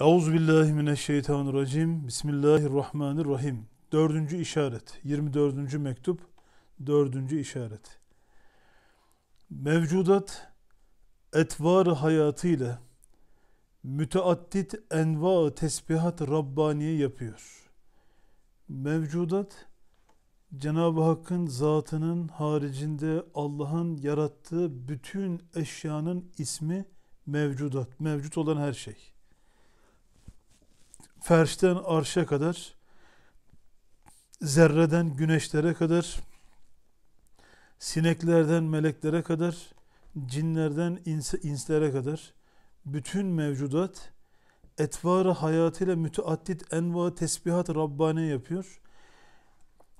Euzubillahimineşşeytanirracim. Bismillahirrahmanirrahim. Dördüncü işaret. 24. mektup. Dördüncü işaret. Mevcudat etvar hayatıyla müteaddit enva tesbihat Rabbaniye yapıyor. Mevcudat Cenab-ı Hakk'ın zatının haricinde Allah'ın yarattığı bütün eşyanın ismi mevcudat. Mevcut olan her şey. Ferşten arşa kadar, zerreden güneşlere kadar, sineklerden meleklere kadar, cinlerden ins inslere kadar bütün mevcudat etvarı hayatıyla müteaddit enva tesbihat Rabbani yapıyor.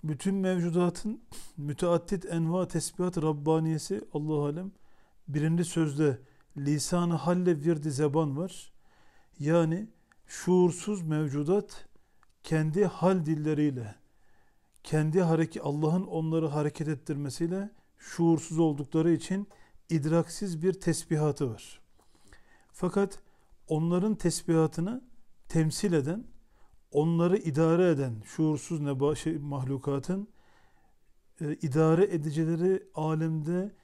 Bütün mevcudatın müteaddit enva tesbihat Rabbaniyesi Allah alem birinci sözde lisan halle virdi zeban var. Yani şuursuz mevcudat kendi hal dilleriyle, kendi hareket Allah'ın onları hareket ettirmesiyle şuursuz oldukları için idraksiz bir tesbihatı var. Fakat onların tesbihatını temsil eden, onları idare eden şuursuz nebaşi şey, mahlukatın e, idare edicileri alemde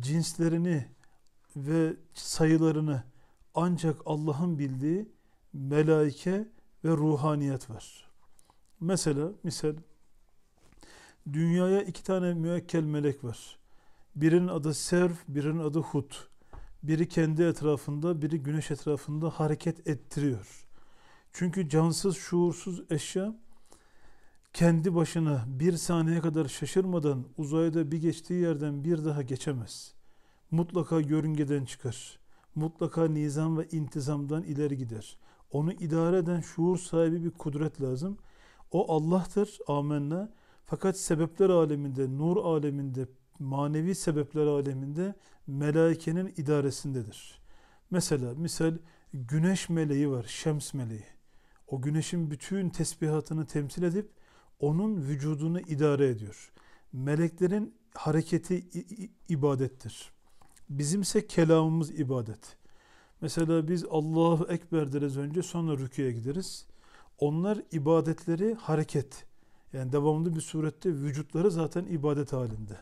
cinslerini ve sayılarını ancak Allah'ın bildiği melaike ve ruhaniyet var. Mesela misal dünyaya iki tane müekkel melek var. Birinin adı Serv, birinin adı Hut. Biri kendi etrafında, biri güneş etrafında hareket ettiriyor. Çünkü cansız, şuursuz eşya kendi başına bir saniye kadar şaşırmadan uzayda bir geçtiği yerden bir daha geçemez. Mutlaka yörüngeden çıkar. Mutlaka nizam ve intizamdan ileri gider. Onu idare eden şuur sahibi bir kudret lazım. O Allah'tır. Amenna. Fakat sebepler aleminde, nur aleminde, manevi sebepler aleminde melaikenin idaresindedir. Mesela misal güneş meleği var, şems meleği. O güneşin bütün tesbihatını temsil edip onun vücudunu idare ediyor. Meleklerin hareketi ibadettir. Bizimse kelamımız ibadet. Mesela biz Allahu Ekber deriz önce sonra rüküye gideriz. Onlar ibadetleri hareket. Yani devamlı bir surette vücutları zaten ibadet halinde.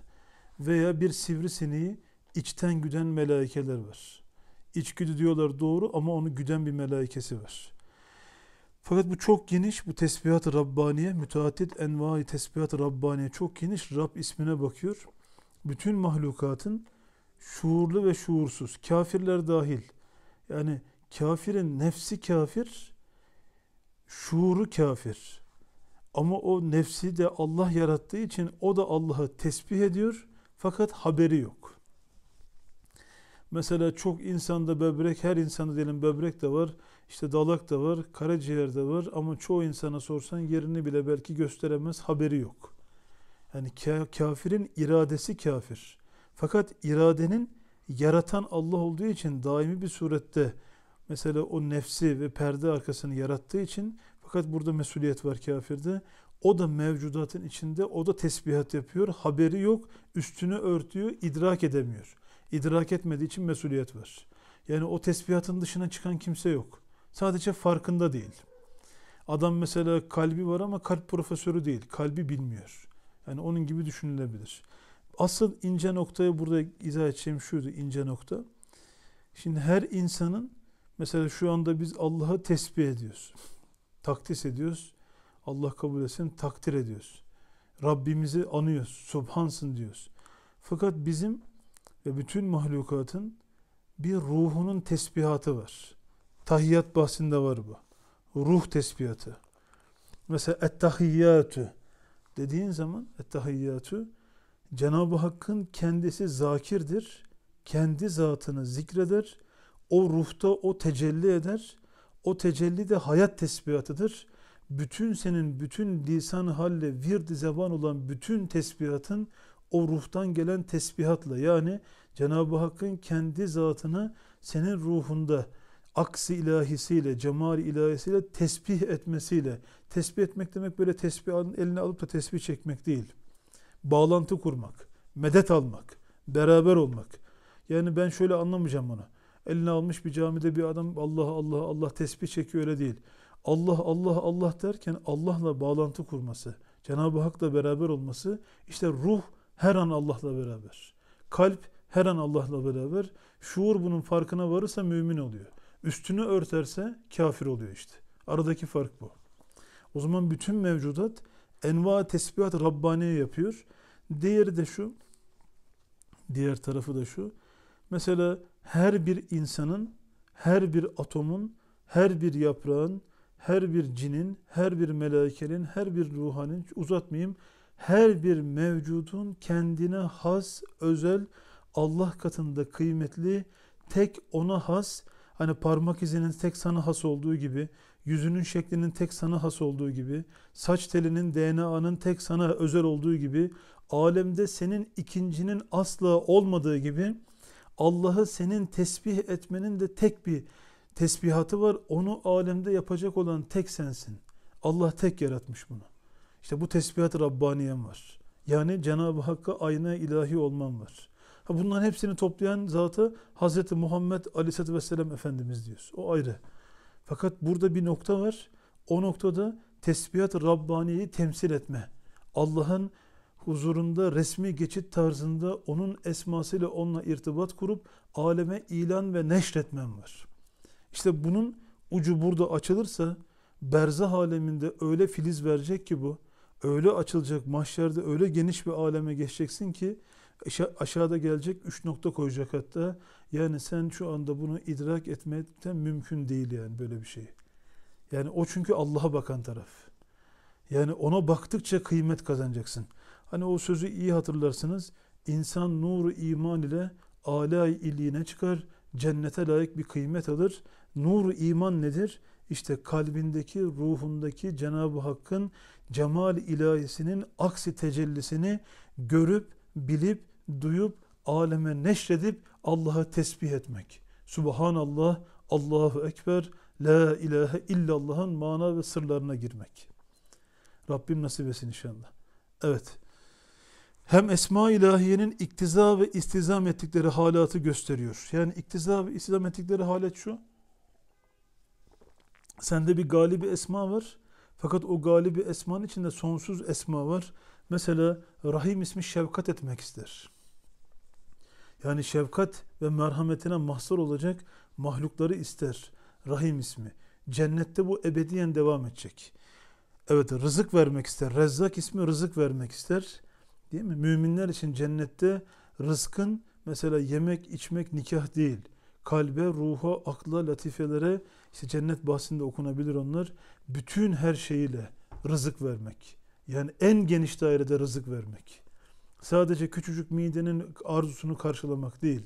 Veya bir sivrisineği içten güden melaikeler var. İçgüdü diyorlar doğru ama onu güden bir melaikesi var. Fakat bu çok geniş. Bu tesbihat-ı Rabbaniye, müteaddit envai tesbihat-ı Rabbaniye çok geniş. Rab ismine bakıyor. Bütün mahlukatın şuurlu ve şuursuz, kafirler dahil, yani kafirin nefsi kafir, şuuru kafir. Ama o nefsi de Allah yarattığı için o da Allah'ı tesbih ediyor fakat haberi yok. Mesela çok insanda böbrek, her insanda diyelim böbrek de var, işte dalak da var, karaciğer de var ama çoğu insana sorsan yerini bile belki gösteremez, haberi yok. Yani kafirin iradesi kafir. Fakat iradenin yaratan Allah olduğu için daimi bir surette mesela o nefsi ve perde arkasını yarattığı için fakat burada mesuliyet var kafirde. O da mevcudatın içinde, o da tesbihat yapıyor, haberi yok, üstünü örtüyor, idrak edemiyor. İdrak etmediği için mesuliyet var. Yani o tesbihatın dışına çıkan kimse yok. Sadece farkında değil. Adam mesela kalbi var ama kalp profesörü değil, kalbi bilmiyor. Yani onun gibi düşünülebilir asıl ince noktayı burada izah edeceğim şuydu ince nokta. Şimdi her insanın mesela şu anda biz Allah'ı tesbih ediyoruz. Takdis ediyoruz. Allah kabul etsin takdir ediyoruz. Rabbimizi anıyoruz. Subhansın diyoruz. Fakat bizim ve bütün mahlukatın bir ruhunun tesbihatı var. Tahiyyat bahsinde var bu. Ruh tesbihatı. Mesela ettehiyyatü dediğin zaman ettehiyyatü Cenab-ı Hakk'ın kendisi zakirdir, kendi zatını zikreder, o ruhta o tecelli eder, o tecelli de hayat tesbihatıdır. Bütün senin, bütün lisan halle, virdi zeban olan bütün tesbihatın o ruhtan gelen tesbihatla yani Cenab-ı Hakk'ın kendi zatını senin ruhunda aksi ilahisiyle, cemal ilahisiyle tesbih etmesiyle, tesbih etmek demek böyle tesbih eline alıp da tesbih çekmek değil bağlantı kurmak, medet almak, beraber olmak. Yani ben şöyle anlamayacağım bunu. Eline almış bir camide bir adam Allah Allah Allah tesbih çekiyor öyle değil. Allah Allah Allah derken Allah'la bağlantı kurması, Cenab-ı Hak'la beraber olması işte ruh her an Allah'la beraber. Kalp her an Allah'la beraber. Şuur bunun farkına varırsa mümin oluyor. Üstünü örterse kafir oluyor işte. Aradaki fark bu. O zaman bütün mevcudat enva tesbihat Rabbaniye yapıyor. Diğeri de şu, diğer tarafı da şu. Mesela her bir insanın, her bir atomun, her bir yaprağın, her bir cinin, her bir melekenin, her bir ruhanın, uzatmayayım, her bir mevcudun kendine has, özel, Allah katında kıymetli, tek ona has, hani parmak izinin tek sana has olduğu gibi, yüzünün şeklinin tek sana has olduğu gibi, saç telinin DNA'nın tek sana özel olduğu gibi, alemde senin ikincinin asla olmadığı gibi, Allah'ı senin tesbih etmenin de tek bir tesbihatı var. Onu alemde yapacak olan tek sensin. Allah tek yaratmış bunu. İşte bu tesbihat-ı Rabbaniyen var. Yani Cenab-ı Hakk'a ayna ilahi olman var. Bunların hepsini toplayan zatı Hazreti Muhammed Aleyhisselatü Vesselam Efendimiz diyoruz. O ayrı. Fakat burada bir nokta var. O noktada tesbihat Rabbani'yi temsil etme. Allah'ın huzurunda resmi geçit tarzında onun esmasıyla onunla irtibat kurup aleme ilan ve neşretmem var. İşte bunun ucu burada açılırsa berzah aleminde öyle filiz verecek ki bu, öyle açılacak mahşerde öyle geniş bir aleme geçeceksin ki aşağıda gelecek 3 nokta koyacak hatta. Yani sen şu anda bunu idrak etmekten mümkün değil yani böyle bir şey. Yani o çünkü Allah'a bakan taraf. Yani ona baktıkça kıymet kazanacaksın. Hani o sözü iyi hatırlarsınız. İnsan nuru iman ile alay illiğine çıkar, cennete layık bir kıymet alır. Nuru iman nedir? İşte kalbindeki, ruhundaki Cenab-ı Hakk'ın cemal ilahisinin aksi tecellisini görüp, bilip, duyup aleme neşredip Allah'a tesbih etmek. Subhanallah, Allahu Ekber, La ilahe illallah'ın mana ve sırlarına girmek. Rabbim nasip etsin inşallah. Evet. Hem Esma ilahiyenin iktiza ve istizam ettikleri halatı gösteriyor. Yani iktiza ve istizam ettikleri halat şu. Sende bir galibi esma var. Fakat o galibi esmanın içinde sonsuz esma var. Mesela Rahim ismi şefkat etmek ister. Yani şefkat ve merhametine mahsur olacak mahlukları ister. Rahim ismi. Cennette bu ebediyen devam edecek. Evet rızık vermek ister. Rezzak ismi rızık vermek ister. Değil mi? Müminler için cennette rızkın mesela yemek, içmek, nikah değil. Kalbe, ruha, akla, latifelere işte cennet bahsinde okunabilir onlar. Bütün her şeyiyle rızık vermek. Yani en geniş dairede rızık vermek sadece küçücük midenin arzusunu karşılamak değil,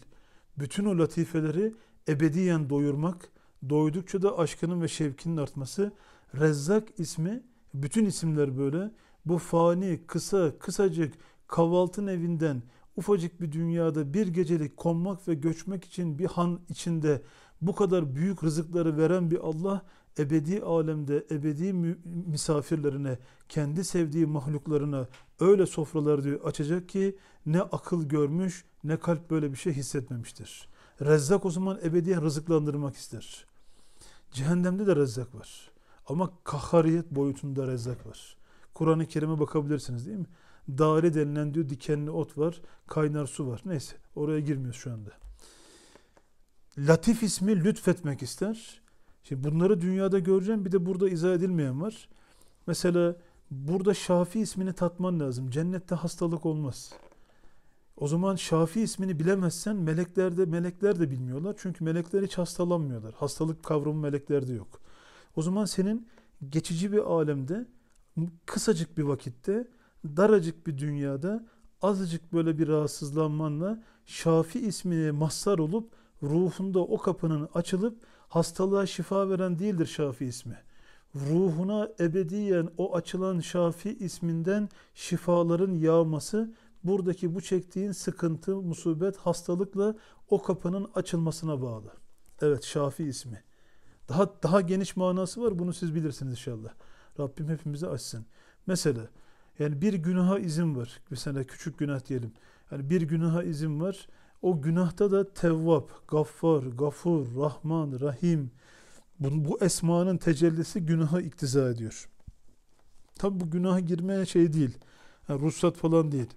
bütün o latifeleri ebediyen doyurmak, doydukça da aşkının ve şevkinin artması, Rezzak ismi, bütün isimler böyle, bu fani, kısa, kısacık, kahvaltın evinden, ufacık bir dünyada bir gecelik konmak ve göçmek için bir han içinde bu kadar büyük rızıkları veren bir Allah ebedi alemde ebedi misafirlerine, kendi sevdiği mahluklarına, öyle sofralar diyor açacak ki ne akıl görmüş ne kalp böyle bir şey hissetmemiştir. Rezzak o zaman ebediyen rızıklandırmak ister. Cehennemde de rezzak var. Ama kahariyet boyutunda rezzak var. Kur'an-ı Kerim'e bakabilirsiniz değil mi? Dare denilen diyor dikenli ot var, kaynar su var. Neyse oraya girmiyoruz şu anda. Latif ismi lütfetmek ister. Şimdi bunları dünyada göreceğim bir de burada izah edilmeyen var. Mesela burada Şafi ismini tatman lazım. Cennette hastalık olmaz. O zaman Şafi ismini bilemezsen melekler de melekler de bilmiyorlar. Çünkü melekler hiç hastalanmıyorlar. Hastalık kavramı meleklerde yok. O zaman senin geçici bir alemde kısacık bir vakitte daracık bir dünyada azıcık böyle bir rahatsızlanmanla Şafi ismini mazhar olup ruhunda o kapının açılıp hastalığa şifa veren değildir Şafi ismi ruhuna ebediyen o açılan Şafi isminden şifaların yağması buradaki bu çektiğin sıkıntı, musibet, hastalıkla o kapının açılmasına bağlı. Evet Şafi ismi. Daha daha geniş manası var. Bunu siz bilirsiniz inşallah. Rabbim hepimizi açsın. Mesela yani bir günaha izin var. Mesela küçük günah diyelim. Yani bir günaha izin var. O günahta da Tevvab, Gaffar, Gafur, Rahman, Rahim, bu, bu esmanın tecellisi günaha iktiza ediyor. Tabi bu günaha girmeye şey değil. Yani ruhsat falan değil.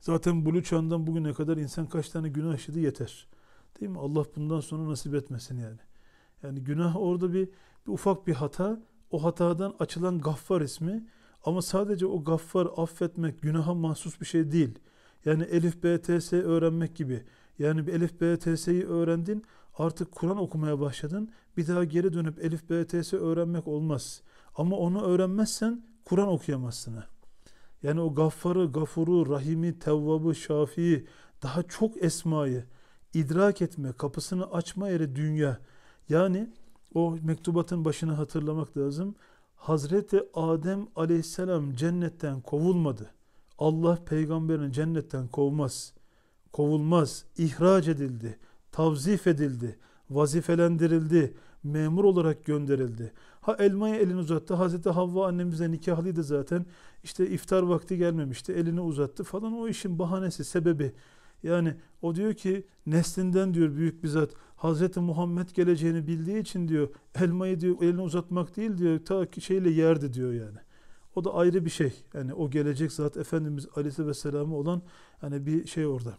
Zaten bulu çağından bugüne kadar insan kaç tane günah işledi yeter. Değil mi? Allah bundan sonra nasip etmesin yani. Yani günah orada bir, bir ufak bir hata. O hatadan açılan gaffar ismi. Ama sadece o gaffar affetmek günaha mahsus bir şey değil. Yani elif BTS öğrenmek gibi. Yani bir elif BTS'yi öğrendin Artık Kur'an okumaya başladın. Bir daha geri dönüp Elif BTS öğrenmek olmaz. Ama onu öğrenmezsen Kur'an okuyamazsın. Yani o Gaffar'ı, Gafur'u, Rahim'i, Tevvab'ı, Şafii'yi daha çok esmayı idrak etme, kapısını açma yeri dünya. Yani o mektubatın başına hatırlamak lazım. Hazreti Adem aleyhisselam cennetten kovulmadı. Allah peygamberini cennetten kovmaz. Kovulmaz. ihraç edildi tavzif edildi, vazifelendirildi, memur olarak gönderildi. Ha elmayı elini uzattı. Hazreti Havva annemizle nikahlıydı zaten. İşte iftar vakti gelmemişti. Elini uzattı falan o işin bahanesi, sebebi. Yani o diyor ki neslinden diyor büyük bir zat Hazreti Muhammed geleceğini bildiği için diyor elmayı diyor elini uzatmak değil diyor ta şeyle yerdi diyor yani. O da ayrı bir şey. Yani o gelecek zat Efendimiz Aleyhisselam'a olan hani bir şey orada.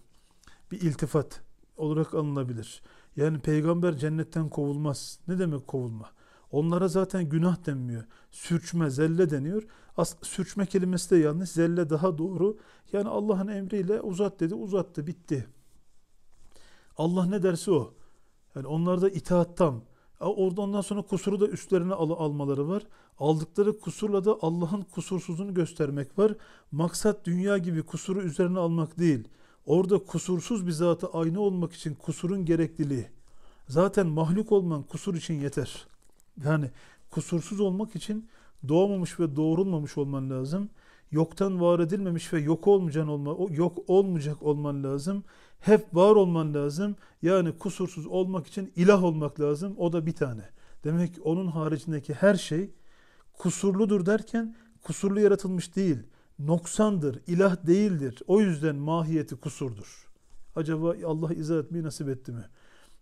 Bir iltifat olarak alınabilir. Yani peygamber cennetten kovulmaz. Ne demek kovulma? Onlara zaten günah denmiyor. Sürçme, zelle deniyor. As sürçme kelimesi de yanlış. Zelle daha doğru. Yani Allah'ın emriyle uzat dedi, uzattı, bitti. Allah ne derse o. Yani onlarda itaat tam. ondan sonra kusuru da üstlerine al almaları var. Aldıkları kusurla da Allah'ın kusursuzluğunu göstermek var. Maksat dünya gibi kusuru üzerine almak değil. Orada kusursuz bir zata aynı olmak için kusurun gerekliliği. Zaten mahluk olman kusur için yeter. Yani kusursuz olmak için doğmamış ve doğrulmamış olman lazım. Yoktan var edilmemiş ve yok olmayacak olma, yok olmayacak olman lazım. Hep var olman lazım. Yani kusursuz olmak için ilah olmak lazım. O da bir tane. Demek ki onun haricindeki her şey kusurludur derken kusurlu yaratılmış değil noksandır, ilah değildir. O yüzden mahiyeti kusurdur. Acaba Allah izah etmeyi nasip etti mi?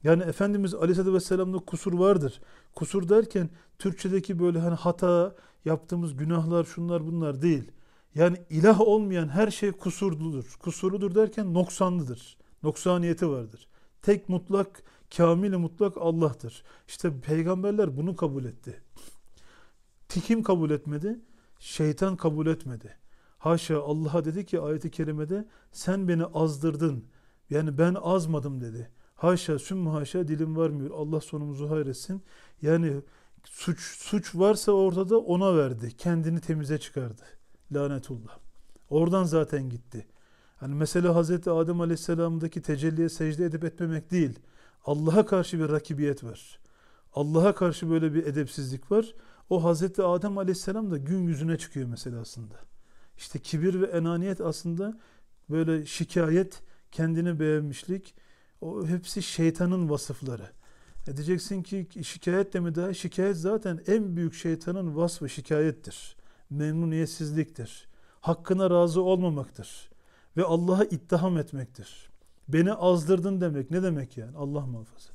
Yani Efendimiz Aleyhisselatü Vesselam'da kusur vardır. Kusur derken Türkçedeki böyle hani hata, yaptığımız günahlar, şunlar bunlar değil. Yani ilah olmayan her şey kusurludur. Kusurludur derken noksanlıdır. Noksaniyeti vardır. Tek mutlak, kamil mutlak Allah'tır. İşte peygamberler bunu kabul etti. Kim kabul etmedi? Şeytan kabul etmedi. Haşa Allah'a dedi ki ayeti kerimede sen beni azdırdın. Yani ben azmadım dedi. Haşa sümme haşa dilim varmıyor. Allah sonumuzu hayretsin. Yani suç suç varsa ortada ona verdi. Kendini temize çıkardı. Lanetullah. Oradan zaten gitti. Hani mesele Hazreti Adem Aleyhisselam'daki tecelliye secde edip etmemek değil. Allah'a karşı bir rakibiyet var. Allah'a karşı böyle bir edepsizlik var. O Hazreti Adem Aleyhisselam da gün yüzüne çıkıyor mesela aslında. İşte kibir ve enaniyet aslında böyle şikayet, kendini beğenmişlik o hepsi şeytanın vasıfları. E diyeceksin ki şikayet de mi daha? Şikayet zaten en büyük şeytanın vasfı şikayettir. Memnuniyetsizliktir. Hakkına razı olmamaktır. Ve Allah'a ittiham etmektir. Beni azdırdın demek. Ne demek yani? Allah muhafaza.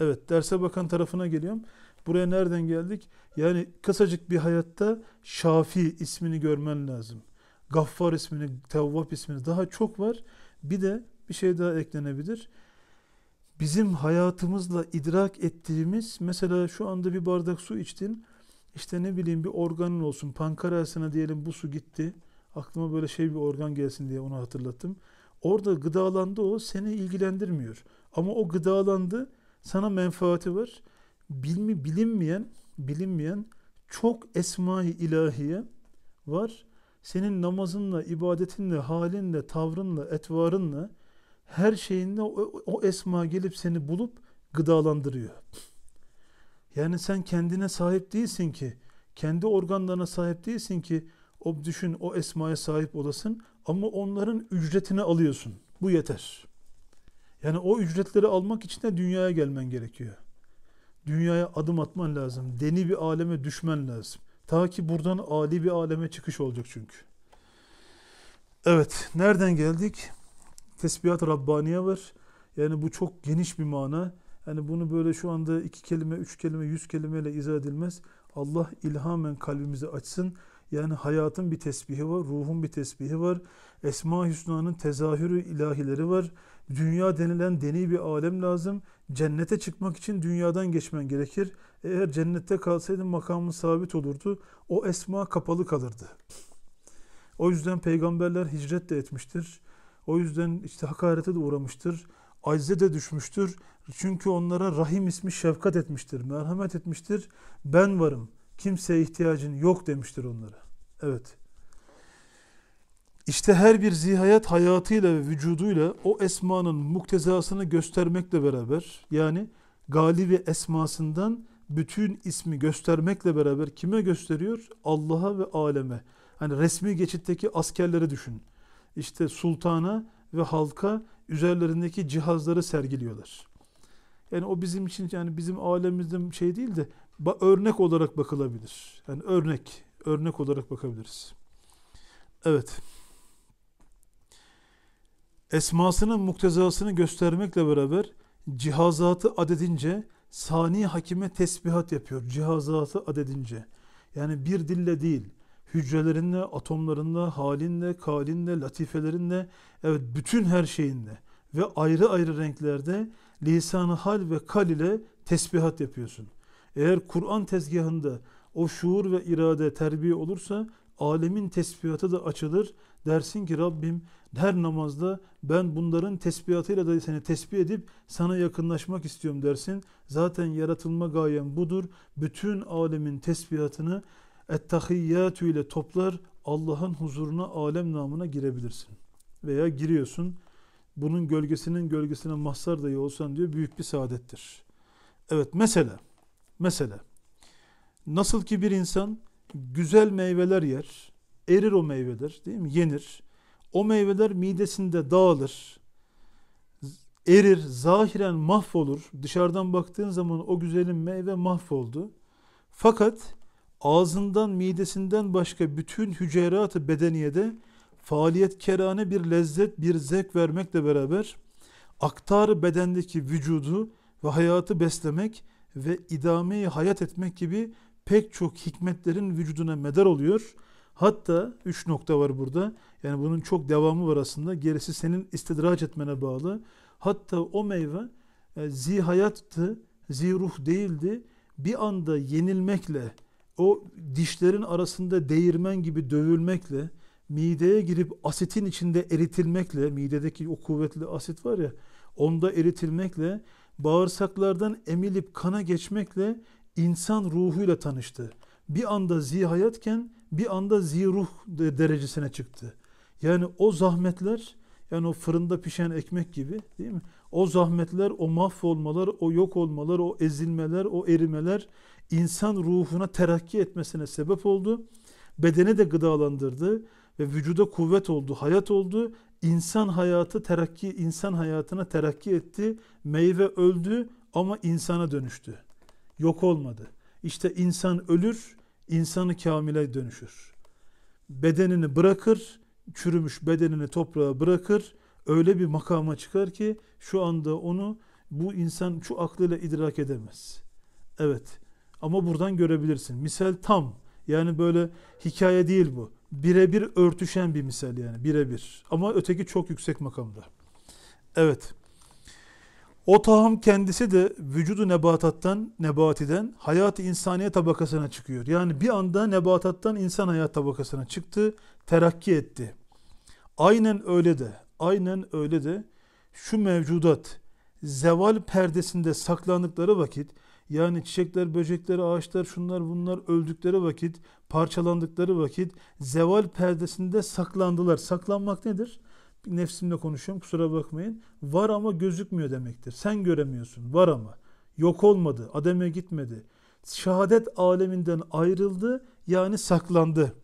Evet derse bakan tarafına geliyorum. Buraya nereden geldik? Yani kısacık bir hayatta Şafi ismini görmen lazım. Gaffar ismini, Tevvab ismini daha çok var. Bir de bir şey daha eklenebilir. Bizim hayatımızla idrak ettiğimiz mesela şu anda bir bardak su içtin. İşte ne bileyim bir organın olsun pankarasına diyelim bu su gitti. Aklıma böyle şey bir organ gelsin diye onu hatırlattım. Orada gıdalandı o seni ilgilendirmiyor. Ama o gıdalandı sana menfaati var. Bilmi bilinmeyen bilinmeyen çok esma-i ilahiye var senin namazınla, ibadetinle, halinle, tavrınla, etvarınla her şeyinle o, o esma gelip seni bulup gıdalandırıyor. Yani sen kendine sahip değilsin ki, kendi organlarına sahip değilsin ki o düşün o esmaya sahip olasın ama onların ücretini alıyorsun. Bu yeter. Yani o ücretleri almak için de dünyaya gelmen gerekiyor. Dünyaya adım atman lazım. Deni bir aleme düşmen lazım. Ta ki buradan ali bir aleme çıkış olacak çünkü. Evet, nereden geldik? Tesbihat Rabbaniye var. Yani bu çok geniş bir mana. Yani bunu böyle şu anda iki kelime, üç kelime, yüz kelimeyle izah edilmez. Allah ilhamen kalbimizi açsın. Yani hayatın bir tesbihi var, ruhun bir tesbihi var. Esma-i Hüsna'nın tezahürü ilahileri var. Dünya denilen deni bir alem lazım. Cennete çıkmak için dünyadan geçmen gerekir. Eğer cennette kalsaydın makamın sabit olurdu. O esma kapalı kalırdı. O yüzden peygamberler hicret de etmiştir. O yüzden işte hakarete de uğramıştır. Acze de düşmüştür. Çünkü onlara Rahim ismi şefkat etmiştir, merhamet etmiştir. Ben varım, kimseye ihtiyacın yok demiştir onlara. Evet. İşte her bir zihayat hayatıyla ve vücuduyla o esmanın muktezasını göstermekle beraber yani galibi esmasından bütün ismi göstermekle beraber kime gösteriyor? Allah'a ve aleme. Hani resmi geçitteki askerleri düşün. İşte sultana ve halka üzerlerindeki cihazları sergiliyorlar. Yani o bizim için yani bizim alemimizin şey değil de örnek olarak bakılabilir. Yani örnek, örnek olarak bakabiliriz. Evet esmasının muktezasını göstermekle beraber cihazatı adedince sani hakime tesbihat yapıyor cihazatı adedince. Yani bir dille değil, hücrelerinde, atomlarında, halinde, kalinde, latifelerinde evet bütün her şeyinde ve ayrı ayrı renklerde lisan-ı hal ve kal ile tesbihat yapıyorsun. Eğer Kur'an tezgahında o şuur ve irade terbiye olursa alemin tesbihatı da açılır Dersin ki Rabbim her namazda ben bunların tesbihatıyla da seni tesbih edip sana yakınlaşmak istiyorum dersin. Zaten yaratılma gayem budur. Bütün alemin tesbihatını ettahiyyatü ile toplar Allah'ın huzuruna alem namına girebilirsin. Veya giriyorsun. Bunun gölgesinin gölgesine mahsar dahi olsan diyor büyük bir saadettir. Evet mesela mesela nasıl ki bir insan güzel meyveler yer erir o meyveler değil mi? Yenir. O meyveler midesinde dağılır. Erir, zahiren mahvolur. Dışarıdan baktığın zaman o güzelin meyve mahvoldu. Fakat ağzından, midesinden başka bütün hücreatı bedeniyede kerane bir lezzet, bir zevk vermekle beraber aktarı bedendeki vücudu ve hayatı beslemek ve idameyi hayat etmek gibi pek çok hikmetlerin vücuduna medar oluyor.'' Hatta 3 nokta var burada. Yani bunun çok devamı var aslında. Gerisi senin istidraç etmene bağlı. Hatta o meyve e, zihayattı, ziruh değildi. Bir anda yenilmekle, o dişlerin arasında değirmen gibi dövülmekle, mideye girip asitin içinde eritilmekle, midedeki o kuvvetli asit var ya, onda eritilmekle, bağırsaklardan emilip kana geçmekle insan ruhuyla tanıştı. Bir anda zihayatken bir anda ziruh derecesine çıktı. Yani o zahmetler yani o fırında pişen ekmek gibi değil mi? O zahmetler, o mahvolmalar, o yok olmalar, o ezilmeler, o erimeler insan ruhuna terakki etmesine sebep oldu. Bedeni de gıdalandırdı ve vücuda kuvvet oldu, hayat oldu. İnsan hayatı terakki, insan hayatına terakki etti. Meyve öldü ama insana dönüştü. Yok olmadı. İşte insan ölür, insanı kamile dönüşür. Bedenini bırakır, çürümüş bedenini toprağa bırakır, öyle bir makama çıkar ki şu anda onu bu insan şu aklıyla idrak edemez. Evet ama buradan görebilirsin. Misal tam yani böyle hikaye değil bu. Birebir örtüşen bir misal yani birebir ama öteki çok yüksek makamda. Evet. O tahım kendisi de vücudu nebatattan, nebatiden hayatı insaniye tabakasına çıkıyor. Yani bir anda nebatattan insan hayat tabakasına çıktı, terakki etti. Aynen öyle de, aynen öyle de şu mevcudat zeval perdesinde saklandıkları vakit yani çiçekler, böcekler, ağaçlar, şunlar bunlar öldükleri vakit, parçalandıkları vakit zeval perdesinde saklandılar. Saklanmak nedir? nefsimle konuşuyorum kusura bakmayın. Var ama gözükmüyor demektir. Sen göremiyorsun. Var ama. Yok olmadı. Adem'e gitmedi. Şehadet aleminden ayrıldı. Yani saklandı.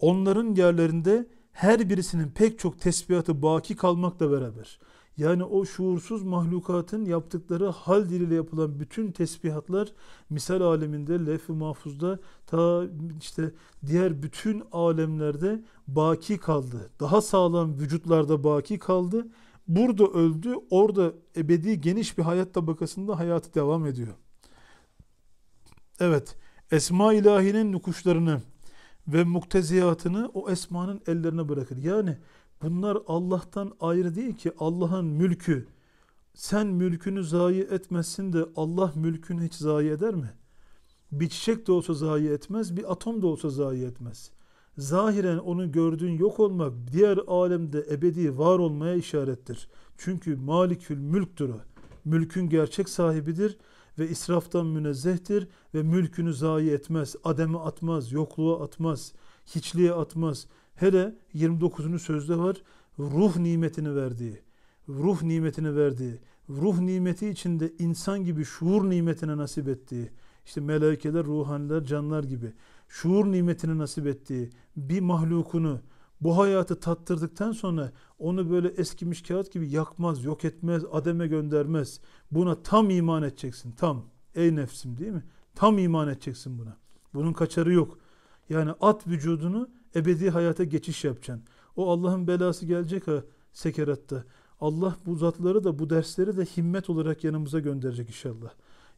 Onların yerlerinde her birisinin pek çok tesbihatı baki kalmakla beraber yani o şuursuz mahlukatın yaptıkları hal diliyle yapılan bütün tesbihatlar misal aleminde lef-i mahfuzda ta işte diğer bütün alemlerde baki kaldı. Daha sağlam vücutlarda baki kaldı. Burada öldü, orada ebedi geniş bir hayat tabakasında hayatı devam ediyor. Evet, Esma ilahinin nukuşlarını ve mukteziyatını o esmanın ellerine bırakır. Yani Bunlar Allah'tan ayrı değil ki Allah'ın mülkü. Sen mülkünü zayi etmezsin de Allah mülkünü hiç zayi eder mi? Bir çiçek de olsa zayi etmez, bir atom da olsa zayi etmez. Zahiren onu gördüğün yok olmak diğer alemde ebedi var olmaya işarettir. Çünkü malikül mülktür o. Mülkün gerçek sahibidir ve israftan münezzehtir ve mülkünü zayi etmez, ademe atmaz, yokluğa atmaz, hiçliğe atmaz. Hele 29. sözde var. Ruh nimetini verdiği, ruh nimetini verdiği, ruh nimeti içinde insan gibi şuur nimetine nasip ettiği, işte melekeler, ruhaniler, canlar gibi şuur nimetini nasip ettiği bir mahlukunu bu hayatı tattırdıktan sonra onu böyle eskimiş kağıt gibi yakmaz, yok etmez, ademe göndermez. Buna tam iman edeceksin, tam. Ey nefsim değil mi? Tam iman edeceksin buna. Bunun kaçarı yok. Yani at vücudunu Ebedi hayata geçiş yapacaksın. O Allah'ın belası gelecek ha sekeratta. Allah bu zatları da bu dersleri de himmet olarak yanımıza gönderecek inşallah.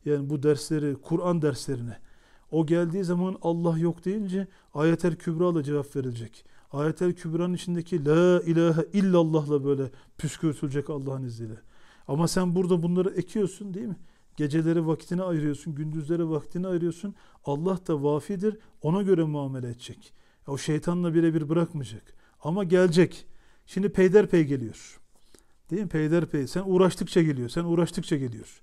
Yani bu dersleri, Kur'an derslerine. O geldiği zaman Allah yok deyince ayetel kübra'la cevap verilecek. Ayetel kübranın içindeki la ilahe illallah'la böyle püskürtülecek Allah'ın izniyle. Ama sen burada bunları ekiyorsun değil mi? Geceleri vaktini ayırıyorsun, gündüzleri vaktini ayırıyorsun. Allah da vafidir, ona göre muamele edecek.'' O şeytanla birebir bırakmayacak. Ama gelecek. Şimdi peyderpey geliyor. Değil mi? Peyderpey. Sen uğraştıkça geliyor. Sen uğraştıkça geliyor.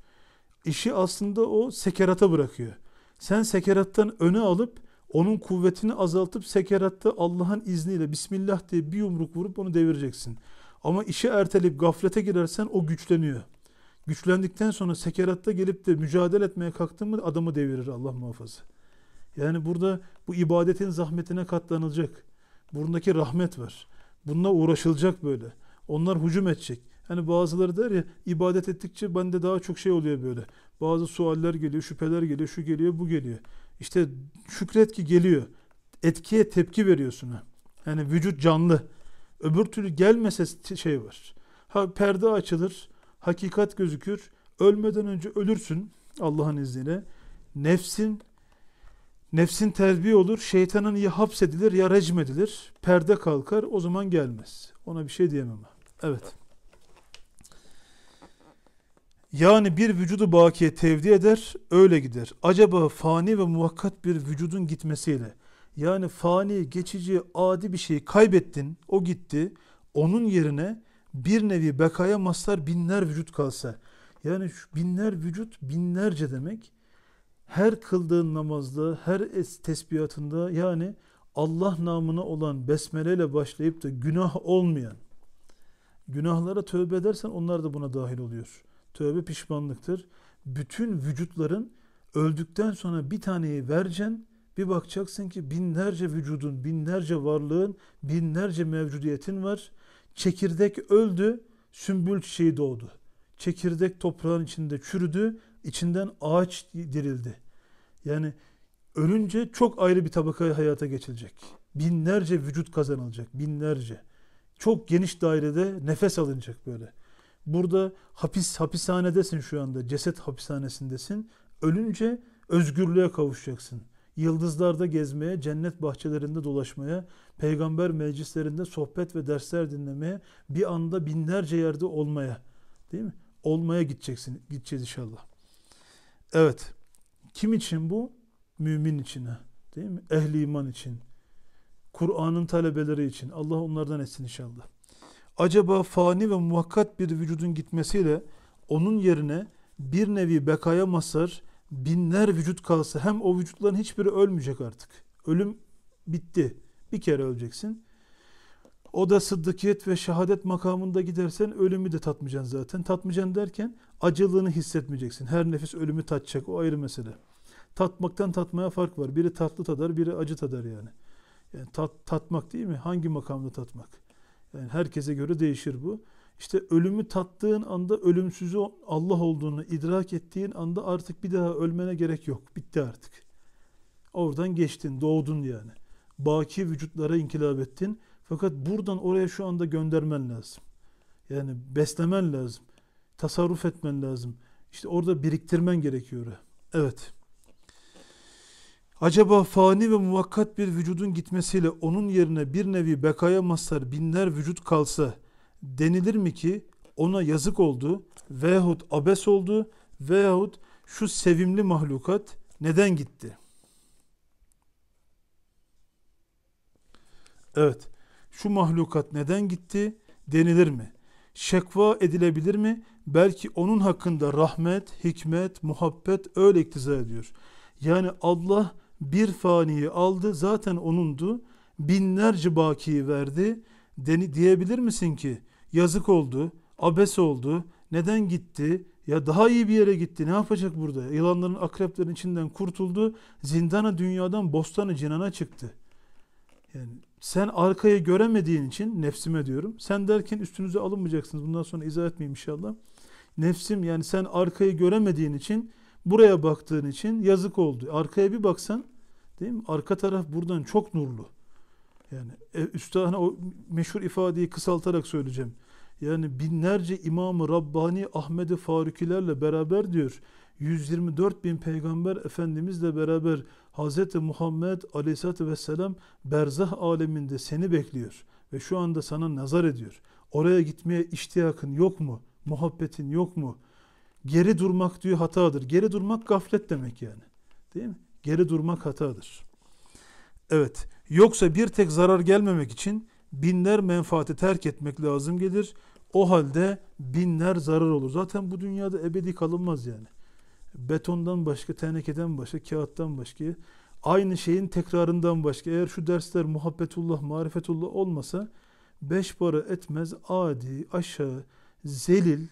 İşi aslında o sekerata bırakıyor. Sen sekerattan öne alıp onun kuvvetini azaltıp sekeratta Allah'ın izniyle Bismillah diye bir yumruk vurup onu devireceksin. Ama işi erteleyip gaflete girersen o güçleniyor. Güçlendikten sonra sekeratta gelip de mücadele etmeye kalktın mı adamı devirir Allah muhafaza. Yani burada bu ibadetin zahmetine katlanılacak. Burundaki rahmet var. Bununla uğraşılacak böyle. Onlar hücum edecek. Hani bazıları der ya ibadet ettikçe bende daha çok şey oluyor böyle. Bazı sualler geliyor, şüpheler geliyor, şu geliyor, bu geliyor. İşte şükret ki geliyor. Etkiye tepki veriyorsun. Ha. Yani vücut canlı. Öbür türlü gelmese şey var. Ha perde açılır, hakikat gözükür. Ölmeden önce ölürsün Allah'ın izniyle. Nefsin Nefsin terbiye olur, şeytanın ya hapsedilir ya recmedilir, perde kalkar, o zaman gelmez. Ona bir şey diyemem. Evet. Yani bir vücudu bakiye tevdi eder, öyle gider. Acaba fani ve muvakkat bir vücudun gitmesiyle, yani fani, geçici, adi bir şeyi kaybettin, o gitti, onun yerine bir nevi bekaya maslar binler vücut kalsa, yani şu binler vücut binlerce demek, her kıldığın namazda, her tesbihatında yani Allah namına olan besmeleyle başlayıp da günah olmayan, günahlara tövbe edersen onlar da buna dahil oluyor. Tövbe pişmanlıktır. Bütün vücutların öldükten sonra bir taneyi vereceksin, bir bakacaksın ki binlerce vücudun, binlerce varlığın, binlerce mevcudiyetin var. Çekirdek öldü, sümbül çiçeği doğdu. Çekirdek toprağın içinde çürüdü, içinden ağaç dirildi. Yani ölünce çok ayrı bir tabaka hayata geçilecek. Binlerce vücut kazanılacak, binlerce. Çok geniş dairede nefes alınacak böyle. Burada hapis hapishanedesin şu anda, ceset hapishanesindesin. Ölünce özgürlüğe kavuşacaksın. Yıldızlarda gezmeye, cennet bahçelerinde dolaşmaya, peygamber meclislerinde sohbet ve dersler dinlemeye, bir anda binlerce yerde olmaya, değil mi? Olmaya gideceksin, gideceğiz inşallah. Evet. Kim için bu? Mümin için. Değil mi? Ehli iman için. Kur'an'ın talebeleri için. Allah onlardan etsin inşallah. Acaba fani ve muvakkat bir vücudun gitmesiyle onun yerine bir nevi bekaya masar binler vücut kalsa hem o vücutların hiçbiri ölmeyecek artık. Ölüm bitti. Bir kere öleceksin. O da sıddıkiyet ve şehadet makamında gidersen ölümü de tatmayacaksın zaten. Tatmayacaksın derken acılığını hissetmeyeceksin. Her nefis ölümü tatacak o ayrı mesele. Tatmaktan tatmaya fark var. Biri tatlı tadar, biri acı tadar yani. Yani tat, tatmak değil mi? Hangi makamda tatmak? Yani herkese göre değişir bu. İşte ölümü tattığın anda ölümsüzü Allah olduğunu idrak ettiğin anda artık bir daha ölmene gerek yok. Bitti artık. Oradan geçtin, doğdun yani. Baki vücutlara inkılap ettin. Fakat buradan oraya şu anda göndermen lazım. Yani beslemen lazım. Tasarruf etmen lazım. İşte orada biriktirmen gerekiyor. Evet. Acaba fani ve muvakkat bir vücudun gitmesiyle onun yerine bir nevi bekaya mazhar binler vücut kalsa denilir mi ki ona yazık oldu veyahut abes oldu veyahut şu sevimli mahlukat neden gitti? Evet şu mahlukat neden gitti denilir mi? Şekva edilebilir mi? Belki onun hakkında rahmet, hikmet, muhabbet öyle iktiza ediyor. Yani Allah bir faniyi aldı zaten onundu. Binlerce bakiyi verdi. Deni, diyebilir misin ki yazık oldu, abes oldu, neden gitti? Ya daha iyi bir yere gitti. Ne yapacak burada? Yılanların, akreplerin içinden kurtuldu. Zindana dünyadan bostanı cinana çıktı. Yani sen arkayı göremediğin için nefsime diyorum. Sen derken üstünüze alınmayacaksınız. Bundan sonra izah etmeyeyim inşallah. Nefsim yani sen arkayı göremediğin için buraya baktığın için yazık oldu. Arkaya bir baksan değil mi? Arka taraf buradan çok nurlu. Yani e, üstahına hani o meşhur ifadeyi kısaltarak söyleyeceğim. Yani binlerce imamı Rabbani ahmet Farukilerle beraber diyor. 124 bin peygamber efendimizle beraber Hz. Muhammed aleyhissalatü vesselam berzah aleminde seni bekliyor ve şu anda sana nazar ediyor. Oraya gitmeye iştiyakın yok mu? Muhabbetin yok mu? Geri durmak diyor hatadır. Geri durmak gaflet demek yani. Değil mi? Geri durmak hatadır. Evet. Yoksa bir tek zarar gelmemek için binler menfaati terk etmek lazım gelir. O halde binler zarar olur. Zaten bu dünyada ebedi kalınmaz yani betondan başka, tenekeden başka, kağıttan başka, aynı şeyin tekrarından başka. Eğer şu dersler muhabbetullah, marifetullah olmasa beş para etmez adi, aşağı, zelil,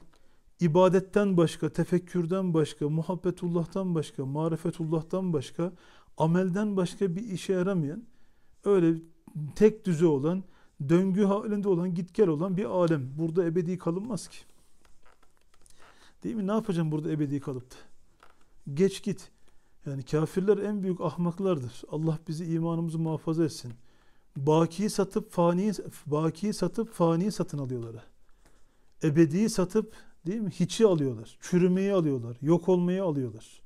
ibadetten başka, tefekkürden başka, muhabbetullah'tan başka, marifetullah'tan başka, amelden başka bir işe yaramayan, öyle tek düze olan, döngü halinde olan, git gel olan bir alem. Burada ebedi kalınmaz ki. Değil mi? Ne yapacağım burada ebedi kalıp da? geç git. Yani kafirler en büyük ahmaklardır. Allah bizi imanımızı muhafaza etsin. Bakiyi satıp fani bakiyi satıp fani satın alıyorlar. Ebediyi satıp değil mi? Hiçi alıyorlar. Çürümeyi alıyorlar. Yok olmayı alıyorlar.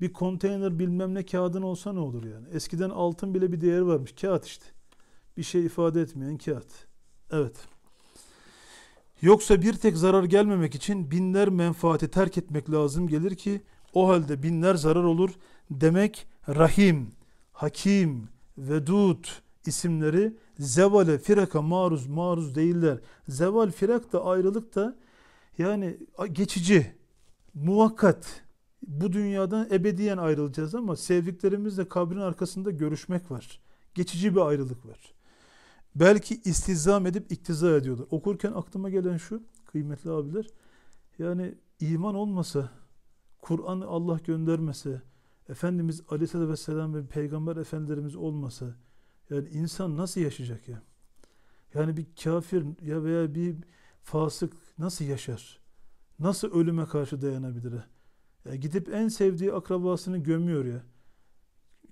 Bir konteyner bilmem ne kağıdın olsa ne olur yani. Eskiden altın bile bir değeri varmış. Kağıt işte. Bir şey ifade etmeyen kağıt. Evet. Yoksa bir tek zarar gelmemek için binler menfaati terk etmek lazım gelir ki o halde binler zarar olur. Demek Rahim, Hakim, Vedud isimleri zevale, firaka maruz, maruz değiller. Zeval, firak da ayrılık da yani geçici, muvakkat. Bu dünyadan ebediyen ayrılacağız ama sevdiklerimizle kabrin arkasında görüşmek var. Geçici bir ayrılık var. Belki istizam edip iktiza ediyorlar. Okurken aklıma gelen şu kıymetli abiler. Yani iman olmasa Kur'an'ı Allah göndermese, Efendimiz Aleyhisselatü Vesselam ve Peygamber Efendilerimiz olmasa, yani insan nasıl yaşayacak ya? Yani bir kafir ya veya bir fasık nasıl yaşar? Nasıl ölüme karşı dayanabilir? Ya gidip en sevdiği akrabasını gömüyor ya.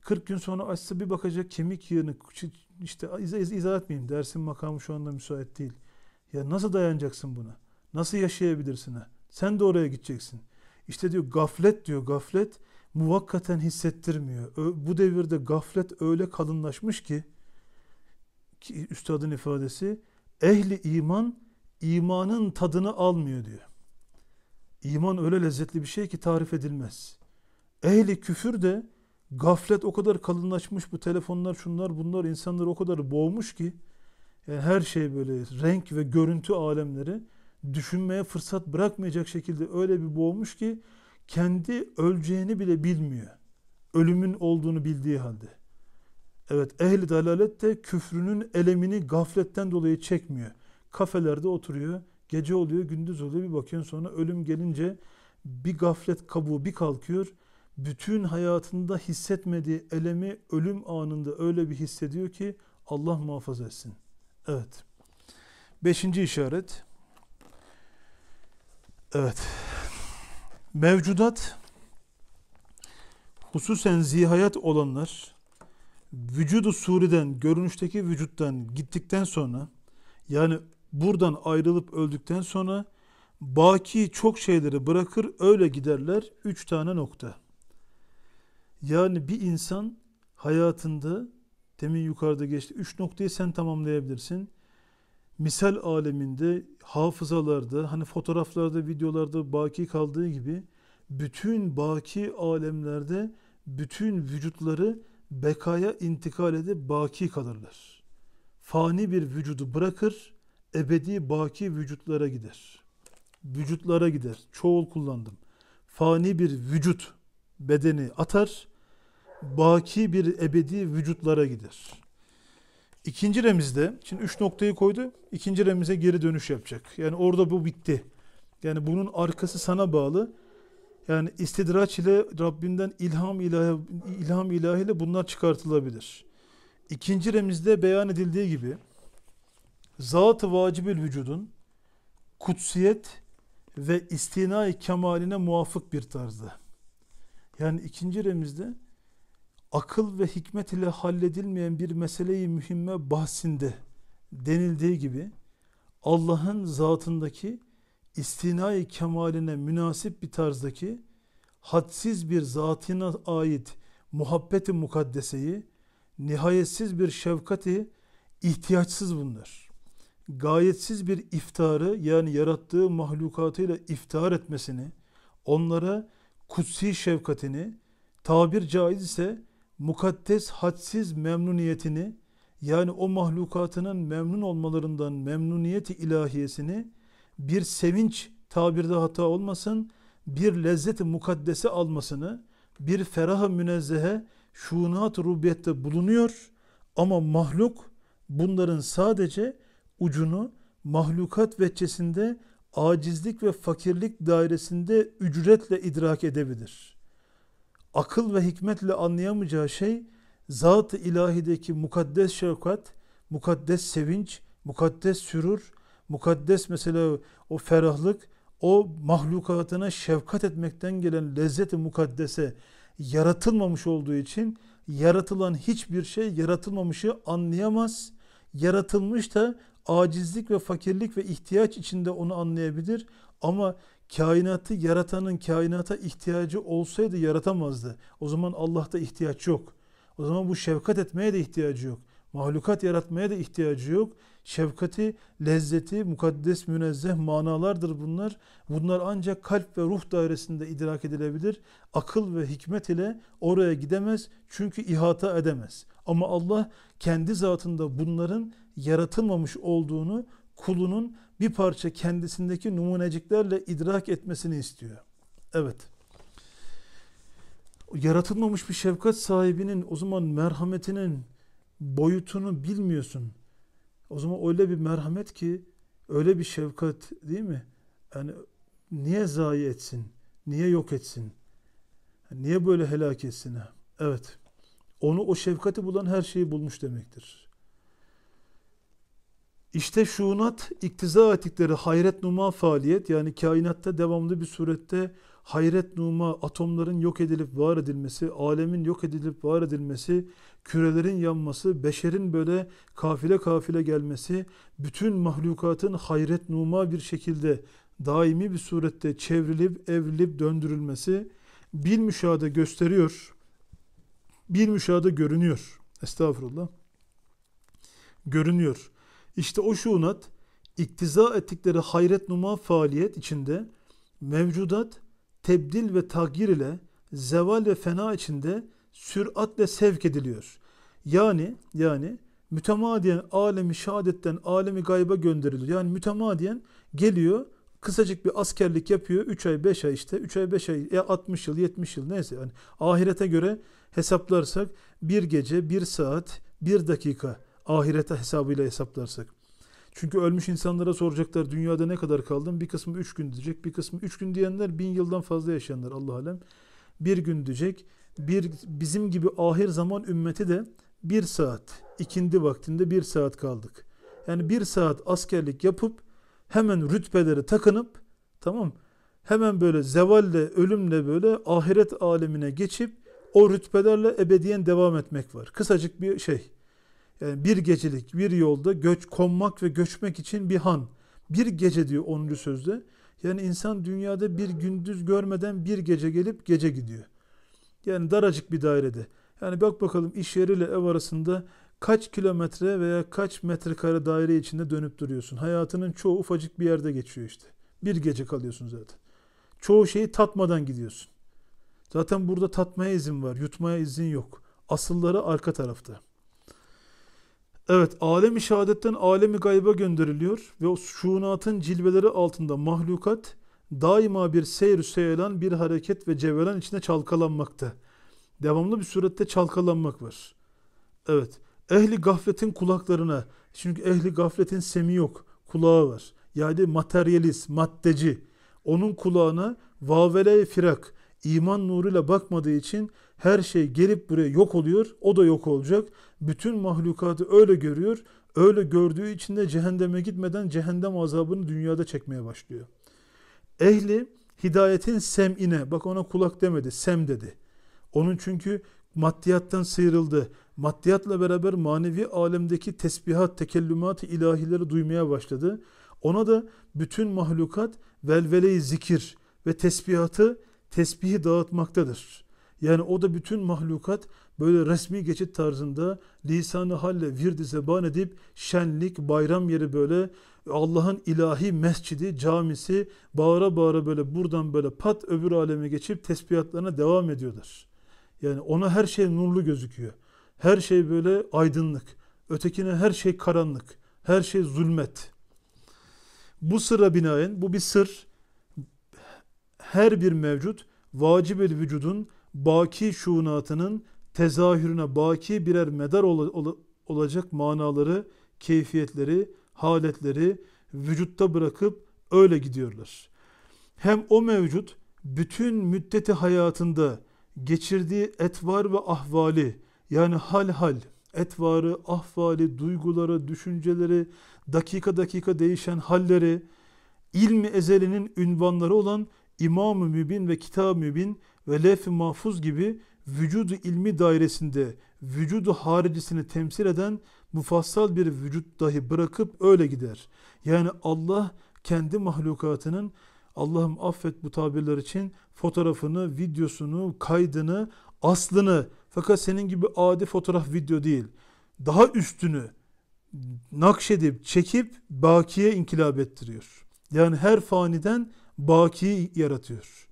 40 gün sonra açsa bir bakacak kemik yığını işte iz izah etmeyeyim dersin makamı şu anda müsait değil. Ya nasıl dayanacaksın buna? Nasıl yaşayabilirsin ha? Sen de oraya gideceksin. İşte diyor gaflet diyor gaflet muvakkaten hissettirmiyor. Bu devirde gaflet öyle kalınlaşmış ki, ki üstadın ifadesi ehli iman imanın tadını almıyor diyor. İman öyle lezzetli bir şey ki tarif edilmez. Ehli küfür de gaflet o kadar kalınlaşmış bu telefonlar şunlar bunlar insanları o kadar boğmuş ki yani her şey böyle renk ve görüntü alemleri düşünmeye fırsat bırakmayacak şekilde öyle bir boğmuş ki kendi öleceğini bile bilmiyor. Ölümün olduğunu bildiği halde. Evet ehli dalalet de küfrünün elemini gafletten dolayı çekmiyor. Kafelerde oturuyor, gece oluyor, gündüz oluyor bir bakıyorsun sonra ölüm gelince bir gaflet kabuğu bir kalkıyor. Bütün hayatında hissetmediği elemi ölüm anında öyle bir hissediyor ki Allah muhafaza etsin. Evet. Beşinci işaret. Evet. Mevcudat hususen zihayat olanlar vücudu suriden, görünüşteki vücuttan gittikten sonra yani buradan ayrılıp öldükten sonra baki çok şeyleri bırakır öyle giderler. Üç tane nokta. Yani bir insan hayatında demin yukarıda geçti. Üç noktayı sen tamamlayabilirsin misal aleminde, hafızalarda, hani fotoğraflarda, videolarda baki kaldığı gibi bütün baki alemlerde bütün vücutları bekaya intikal edip baki kalırlar. Fani bir vücudu bırakır, ebedi baki vücutlara gider. Vücutlara gider. Çoğul kullandım. Fani bir vücut bedeni atar, baki bir ebedi vücutlara gider. İkinci remizde, şimdi üç noktayı koydu, ikinci remize geri dönüş yapacak. Yani orada bu bitti. Yani bunun arkası sana bağlı. Yani istidraç ile Rabbinden ilham ilahi, ilham ile bunlar çıkartılabilir. İkinci remizde beyan edildiği gibi zat-ı vacibül vücudun kutsiyet ve istinai kemaline muafık bir tarzda. Yani ikinci remizde akıl ve hikmet ile halledilmeyen bir meseleyi mühimme bahsinde denildiği gibi Allah'ın zatındaki istinai kemaline münasip bir tarzdaki hadsiz bir zatına ait muhabbeti mukaddeseyi nihayetsiz bir şefkati ihtiyaçsız bunlar. Gayetsiz bir iftarı yani yarattığı mahlukatıyla iftar etmesini, onlara kutsi şefkatini tabir caiz ise mukaddes hadsiz memnuniyetini yani o mahlukatının memnun olmalarından memnuniyeti ilahiyesini bir sevinç tabirde hata olmasın bir lezzeti mukaddese almasını bir feraha münezzehe şuunat rubiyette bulunuyor ama mahluk bunların sadece ucunu mahlukat veçesinde acizlik ve fakirlik dairesinde ücretle idrak edebilir akıl ve hikmetle anlayamayacağı şey zat-ı ilahideki mukaddes şefkat, mukaddes sevinç, mukaddes sürur, mukaddes mesela o ferahlık, o mahlukatına şefkat etmekten gelen lezzet mukaddese yaratılmamış olduğu için yaratılan hiçbir şey yaratılmamışı anlayamaz. Yaratılmış da acizlik ve fakirlik ve ihtiyaç içinde onu anlayabilir ama kainatı yaratanın kainata ihtiyacı olsaydı yaratamazdı. O zaman Allah'ta ihtiyaç yok. O zaman bu şefkat etmeye de ihtiyacı yok. Mahlukat yaratmaya da ihtiyacı yok. Şefkati, lezzeti, mukaddes, münezzeh manalardır bunlar. Bunlar ancak kalp ve ruh dairesinde idrak edilebilir. Akıl ve hikmet ile oraya gidemez çünkü ihata edemez. Ama Allah kendi zatında bunların yaratılmamış olduğunu kulunun bir parça kendisindeki numuneciklerle idrak etmesini istiyor. Evet. Yaratılmamış bir şefkat sahibinin o zaman merhametinin boyutunu bilmiyorsun. O zaman öyle bir merhamet ki öyle bir şefkat değil mi? Yani niye zayi etsin? Niye yok etsin? Niye böyle helak etsin? Evet. Onu o şefkati bulan her şeyi bulmuş demektir. İşte şuunat iktiza ettikleri hayret numa faaliyet yani kainatta devamlı bir surette hayret numa atomların yok edilip var edilmesi, alemin yok edilip var edilmesi, kürelerin yanması, beşerin böyle kafile kafile gelmesi, bütün mahlukatın hayret numa bir şekilde daimi bir surette çevrilip evrilip döndürülmesi bir müşahede gösteriyor. Bir müşahede görünüyor. Estağfurullah. Görünüyor. İşte o şunat iktiza ettikleri hayret numa faaliyet içinde mevcudat tebdil ve tagir ile zeval ve fena içinde süratle sevk ediliyor. Yani yani mütemadiyen alemi şahadetten alemi gayba gönderiliyor. Yani mütemadiyen geliyor kısacık bir askerlik yapıyor. 3 ay 5 ay işte 3 ay 5 ay ya 60 yıl 70 yıl neyse yani ahirete göre hesaplarsak bir gece bir saat bir dakika ahirete hesabıyla hesaplarsak. Çünkü ölmüş insanlara soracaklar dünyada ne kadar kaldın? Bir kısmı üç gün diyecek. Bir kısmı üç gün diyenler bin yıldan fazla yaşayanlar Allah alem. Bir gün diyecek. Bir, bizim gibi ahir zaman ümmeti de bir saat ikindi vaktinde bir saat kaldık. Yani bir saat askerlik yapıp hemen rütbeleri takınıp tamam hemen böyle zevalle ölümle böyle ahiret alemine geçip o rütbelerle ebediyen devam etmek var. Kısacık bir şey yani ee, bir gecelik bir yolda göç konmak ve göçmek için bir han. Bir gece diyor 10. sözde. Yani insan dünyada bir gündüz görmeden bir gece gelip gece gidiyor. Yani daracık bir dairede. Yani bak bakalım iş yeriyle ev arasında kaç kilometre veya kaç metrekare daire içinde dönüp duruyorsun. Hayatının çoğu ufacık bir yerde geçiyor işte. Bir gece kalıyorsun zaten. Çoğu şeyi tatmadan gidiyorsun. Zaten burada tatmaya izin var, yutmaya izin yok. Asılları arka tarafta. Evet, alemi şehadetten alemi gayba gönderiliyor ve o şuunatın cilveleri altında mahlukat daima bir seyr seylan bir hareket ve cevelan içinde çalkalanmakta. Devamlı bir surette çalkalanmak var. Evet. Ehli gafletin kulaklarına, çünkü ehli gafletin semi yok, kulağı var. Yani materyalist, maddeci. Onun kulağına vavele firak, iman nuruyla bakmadığı için her şey gelip buraya yok oluyor. O da yok olacak. Bütün mahlukatı öyle görüyor. Öyle gördüğü için de cehenneme gitmeden cehennem azabını dünyada çekmeye başlıyor. Ehli hidayetin sem'ine, bak ona kulak demedi, sem dedi. Onun çünkü maddiyattan sıyrıldı. Maddiyatla beraber manevi alemdeki tesbihat, tekellümat-ı ilahileri duymaya başladı. Ona da bütün mahlukat velveleyi zikir ve tesbihatı tesbihi dağıtmaktadır. Yani o da bütün mahlukat böyle resmi geçit tarzında lisanı halle virdi zeban edip şenlik, bayram yeri böyle Allah'ın ilahi mescidi, camisi bağıra bağıra böyle buradan böyle pat öbür aleme geçip tesbihatlarına devam ediyorlar. Yani ona her şey nurlu gözüküyor. Her şey böyle aydınlık. Ötekine her şey karanlık. Her şey zulmet. Bu sıra binaen bu bir sır. Her bir mevcut vacib el vücudun baki şuunatının tezahürüne baki birer medar ol ol olacak manaları, keyfiyetleri, haletleri vücutta bırakıp öyle gidiyorlar. Hem o mevcut bütün müddeti hayatında geçirdiği etvar ve ahvali yani hal hal etvarı, ahvali, duyguları, düşünceleri, dakika dakika değişen halleri, ilmi ezelinin ünvanları olan İmam-ı Mübin ve Kitab-ı Mübin ve lef mahfuz gibi vücudu ilmi dairesinde vücudu haricisini temsil eden mufassal bir vücut dahi bırakıp öyle gider. Yani Allah kendi mahlukatının Allah'ım affet bu tabirler için fotoğrafını, videosunu, kaydını, aslını fakat senin gibi adi fotoğraf video değil. Daha üstünü nakşedip, çekip bakiye inkılap ettiriyor. Yani her faniden baki yaratıyor.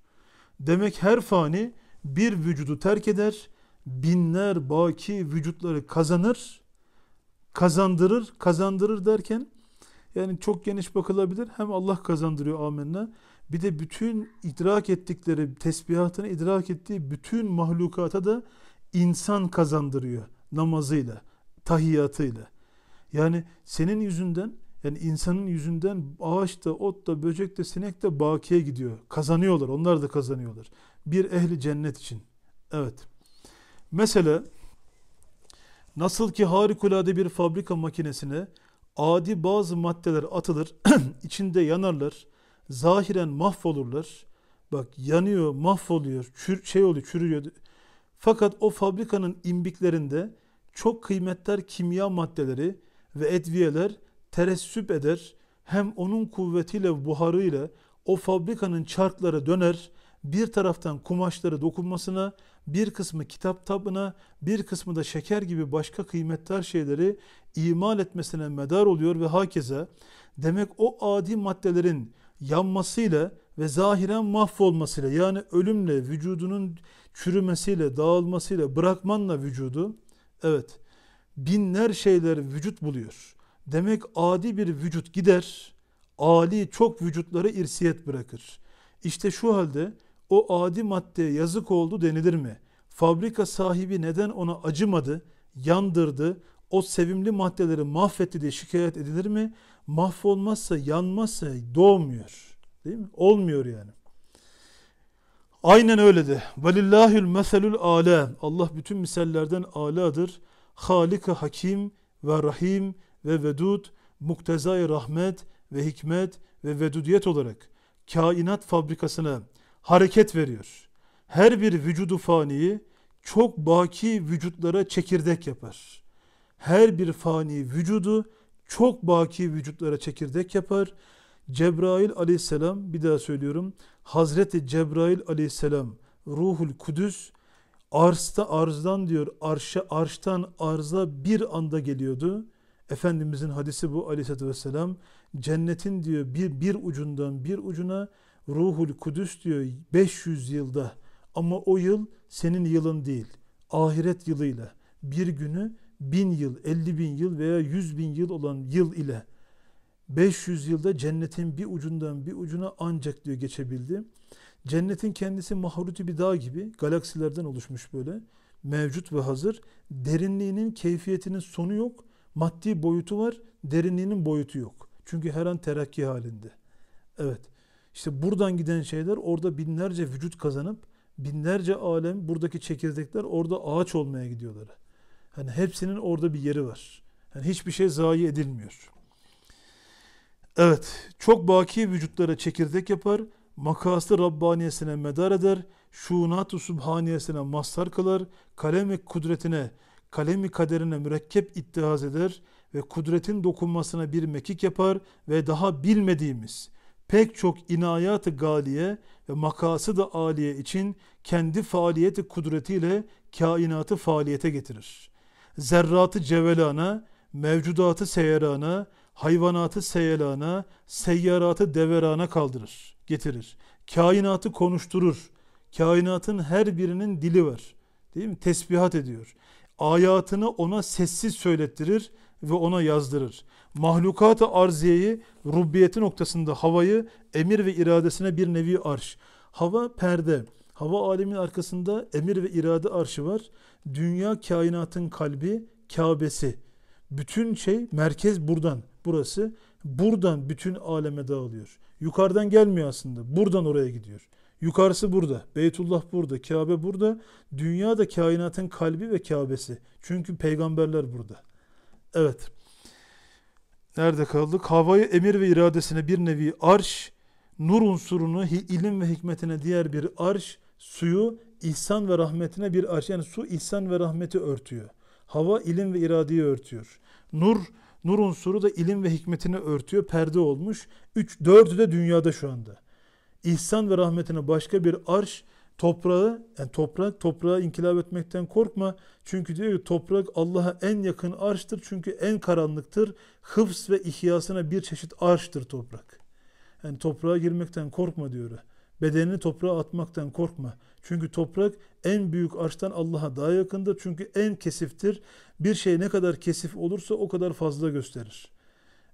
Demek her fani bir vücudu terk eder, binler baki vücutları kazanır, kazandırır, kazandırır derken yani çok geniş bakılabilir. Hem Allah kazandırıyor amenna. Bir de bütün idrak ettikleri, tesbihatını idrak ettiği bütün mahlukata da insan kazandırıyor namazıyla, tahiyatıyla. Yani senin yüzünden yani insanın yüzünden ağaç da, ot da, böcek de, sinek de bakiye gidiyor. Kazanıyorlar. Onlar da kazanıyorlar. Bir ehli cennet için. Evet. Mesela nasıl ki harikulade bir fabrika makinesine adi bazı maddeler atılır, içinde yanarlar, zahiren mahvolurlar. Bak yanıyor, mahvoluyor, çür, şey oluyor, çürüyor. Fakat o fabrikanın imbiklerinde çok kıymetli kimya maddeleri ve edviyeler teressüp eder hem onun kuvvetiyle buharıyla o fabrikanın çarkları döner bir taraftan kumaşları dokunmasına, bir kısmı kitap tabına, bir kısmı da şeker gibi başka kıymetli şeyleri imal etmesine medar oluyor ve hakeze. Demek o adi maddelerin yanmasıyla ve zahiren mahvolmasıyla yani ölümle, vücudunun çürümesiyle, dağılmasıyla, bırakmanla vücudu, evet binler şeyler vücut buluyor. Demek adi bir vücut gider, ali çok vücutlara irsiyet bırakır. İşte şu halde o adi maddeye yazık oldu denilir mi? Fabrika sahibi neden ona acımadı, yandırdı, o sevimli maddeleri mahvetti diye şikayet edilir mi? Mahvolmazsa, yanmazsa doğmuyor. Değil mi? Olmuyor yani. Aynen öyle de. Velillahül meselül ala. Allah bütün misallerden aladır. Halika hakim ve rahim ve vedud, muktezai rahmet ve hikmet ve vedudiyet olarak kainat fabrikasına hareket veriyor. Her bir vücudu faniyi çok baki vücutlara çekirdek yapar. Her bir fani vücudu çok baki vücutlara çekirdek yapar. Cebrail aleyhisselam bir daha söylüyorum. Hazreti Cebrail aleyhisselam ruhul kudüs arsta arzdan diyor arşa arştan arza bir anda geliyordu Efendimizin hadisi bu aleyhissalatü vesselam. Cennetin diyor bir, bir ucundan bir ucuna ruhul kudüs diyor 500 yılda ama o yıl senin yılın değil. Ahiret yılıyla bir günü bin yıl, elli bin yıl veya yüz bin yıl olan yıl ile 500 yılda cennetin bir ucundan bir ucuna ancak diyor geçebildi. Cennetin kendisi mahruti bir dağ gibi galaksilerden oluşmuş böyle mevcut ve hazır. Derinliğinin keyfiyetinin sonu yok. Maddi boyutu var, derinliğinin boyutu yok. Çünkü her an terakki halinde. Evet. İşte buradan giden şeyler orada binlerce vücut kazanıp binlerce alem buradaki çekirdekler orada ağaç olmaya gidiyorlar. Hani hepsinin orada bir yeri var. Yani hiçbir şey zayi edilmiyor. Evet, çok baki vücutlara çekirdek yapar, makası Rabbaniyesine medar eder, şuunat-ı Subhaniyesine mazhar kılar, kalem ve kudretine kalemi kaderine mürekkep ittihaz eder ve kudretin dokunmasına bir mekik yapar ve daha bilmediğimiz pek çok inayatı galiye ve makası da aliye için kendi faaliyeti kudretiyle kainatı faaliyete getirir. Zerratı cevelana, mevcudatı seyerana, hayvanatı seyelana, seyyaratı deverana kaldırır, getirir. Kainatı konuşturur. Kainatın her birinin dili var. Değil mi? Tesbihat ediyor ayatını ona sessiz söylettirir ve ona yazdırır. Mahlukat-ı arziyeyi rubbiyeti noktasında havayı emir ve iradesine bir nevi arş. Hava perde. Hava alemin arkasında emir ve irade arşı var. Dünya kainatın kalbi, Kabe'si. Bütün şey merkez buradan. Burası buradan bütün aleme dağılıyor. Yukarıdan gelmiyor aslında. Buradan oraya gidiyor. Yukarısı burada. Beytullah burada. Kabe burada. Dünya da kainatın kalbi ve Kabe'si. Çünkü peygamberler burada. Evet. Nerede kaldık? Havayı emir ve iradesine bir nevi arş, nur unsurunu ilim ve hikmetine diğer bir arş, suyu ihsan ve rahmetine bir arş. Yani su ihsan ve rahmeti örtüyor. Hava ilim ve iradeyi örtüyor. Nur Nur unsuru da ilim ve hikmetini örtüyor. Perde olmuş. Üç, dördü de dünyada şu anda ihsan ve rahmetine başka bir arş toprağı yani toprak toprağa inkılap etmekten korkma. Çünkü diyor ki toprak Allah'a en yakın arştır. Çünkü en karanlıktır. hıfs ve ihyasına bir çeşit arştır toprak. Yani toprağa girmekten korkma diyor. Bedenini toprağa atmaktan korkma. Çünkü toprak en büyük arştan Allah'a daha yakındır. Çünkü en kesiftir. Bir şey ne kadar kesif olursa o kadar fazla gösterir.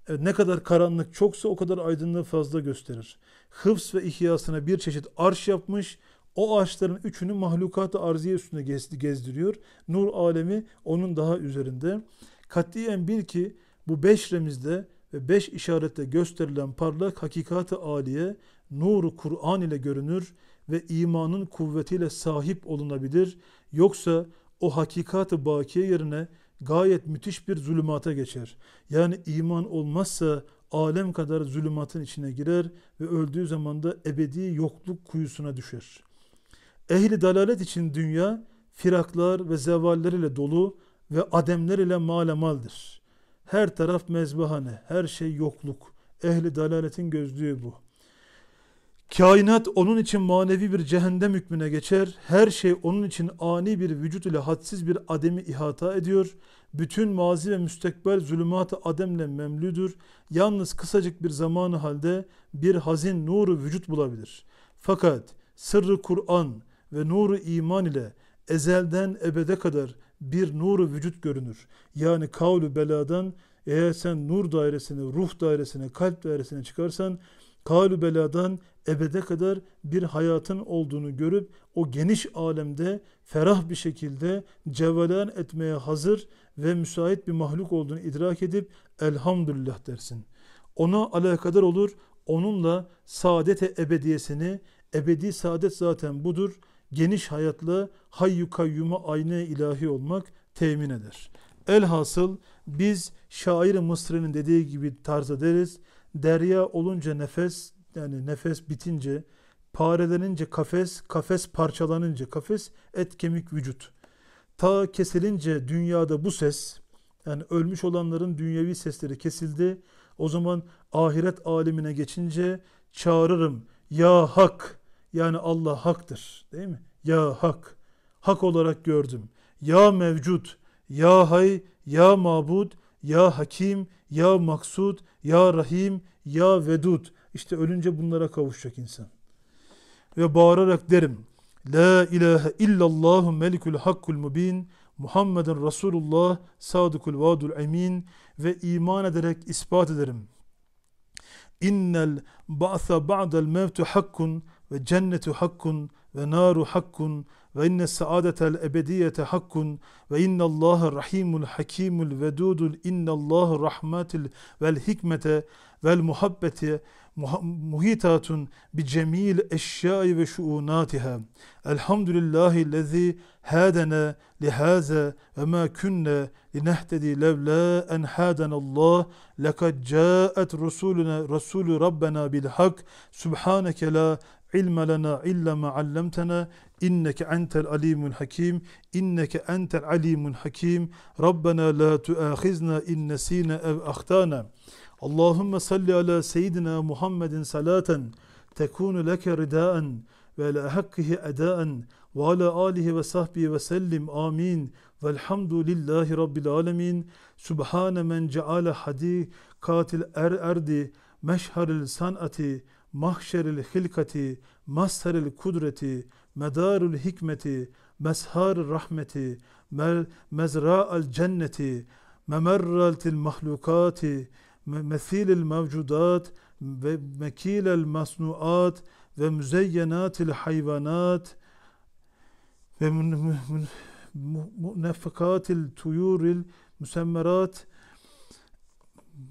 E, ne kadar karanlık çoksa o kadar aydınlığı fazla gösterir. Hıfs ve ihyasına bir çeşit arş yapmış, o ağaçların üçünü mahlukatı arziye üstüne gezdiriyor. Nur alemi onun daha üzerinde. Katiyen bil ki bu beş remizde ve beş işarette gösterilen parlak hakikati aliye nuru Kur'an ile görünür ve imanın kuvvetiyle sahip olunabilir. Yoksa o hakikati bakiye yerine gayet müthiş bir zulümata geçer. Yani iman olmazsa alem kadar zulümatın içine girer ve öldüğü zaman da ebedi yokluk kuyusuna düşer. Ehli dalalet için dünya firaklar ve zevaller ile dolu ve ademler ile malemaldir. Her taraf mezbahane, her şey yokluk. Ehli dalaletin gözlüğü bu.'' Kainat onun için manevi bir cehennem hükmüne geçer. Her şey onun için ani bir vücut ile hadsiz bir ademi ihata ediyor. Bütün mazi ve müstekbel zulümat-ı ademle memlüdür. Yalnız kısacık bir zamanı halde bir hazin nuru vücut bulabilir. Fakat sırrı Kur'an ve nuru iman ile ezelden ebede kadar bir nuru vücut görünür. Yani kavlu beladan eğer sen nur dairesine, ruh dairesine, kalp dairesine çıkarsan kalübeladan ebede kadar bir hayatın olduğunu görüp o geniş alemde ferah bir şekilde cevelan etmeye hazır ve müsait bir mahluk olduğunu idrak edip elhamdülillah dersin. Ona alakadar olur, onunla saadete ebediyesini, ebedi saadet zaten budur, geniş hayatla hayyu kayyuma aynı ilahi olmak temin eder. Elhasıl biz şair Mısır'ın dediği gibi tarz deriz derya olunca nefes yani nefes bitince parelenince kafes, kafes parçalanınca kafes et kemik vücut. Ta kesilince dünyada bu ses yani ölmüş olanların dünyevi sesleri kesildi. O zaman ahiret alemine geçince çağırırım ya hak yani Allah haktır değil mi? Ya hak hak olarak gördüm. Ya mevcut, ya hay, ya mabud, ya Hakim, Ya Maksud, Ya Rahim, Ya Vedud. İşte ölünce bunlara kavuşacak insan. Ve bağırarak derim. La ilahe illallah melikul hakkul mubin Muhammeden Resulullah sadıkul vadul emin ve iman ederek ispat ederim. İnnel ba'sa ba'del mevtu hakkun ve cennetu hakkun ve naru hakkun ve inne saadetel ebediyete hakkun ve innallâhe rahimul hakimul vedudul Allah rahmatil vel hikmete vel muhabbeti muhitatun bi cemil eşyai ve şuunatiha. Elhamdülillahi lezi hadene li haza ve ma kunne linehtedi levla en hadanallah lekad caet rusuluna rasulü rabbena bil hak subhaneke la ilme lena illa ma allamtana inneke entel alimul hakim inneke entel alimul hakim Rabbena la tuahizna in nesina ev ahtana Allahümme salli ala seyyidina Muhammedin salaten tekunu leke ridaen ve la hakkihi edaen ve ala alihi ve sahbihi ve sellim amin velhamdülillahi rabbil alemin subhane men hadi katil er erdi مشهر الصنعة محشر الخلقة مصدر القدرة مدار الحكمة مسهار الرحمة مزراء الجنة ممر المخلوقات مثيل الموجودات مكيل المصنوعات ومزينات الحيوانات ومنفقات الطيور المسمرات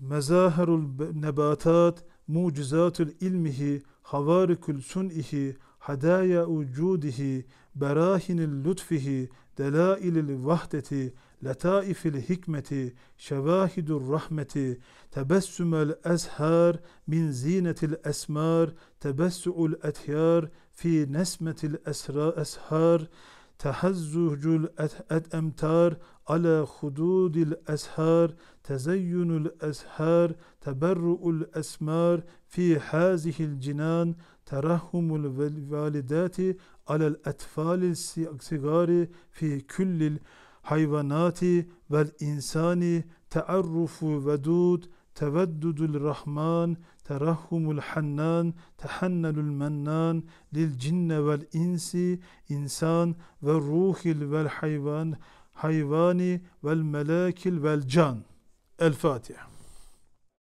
مزاهر النباتات موجزات العلمه خوارق الصنعه هدايا وجوده براهن لطفه دلائل الوحدة لطائف الحكمة شواهد الرحمة تبسم الأزهار من زينة الأسمار تبسع الأتيار في نسمة الأسهار تحزج الأمتار على خدود الأسهار تزين الأسهار تبرؤ الأسمار في هذه الجنان ترحم الوالدات على الأطفال الصغار في كل الحيوانات والإنسان تعرف ودود تودد الرحمن ترحم الحنان تحنل المنان للجن والإنس إنسان والروح والحيوان hayvani vel melekil vel can. El Fatiha.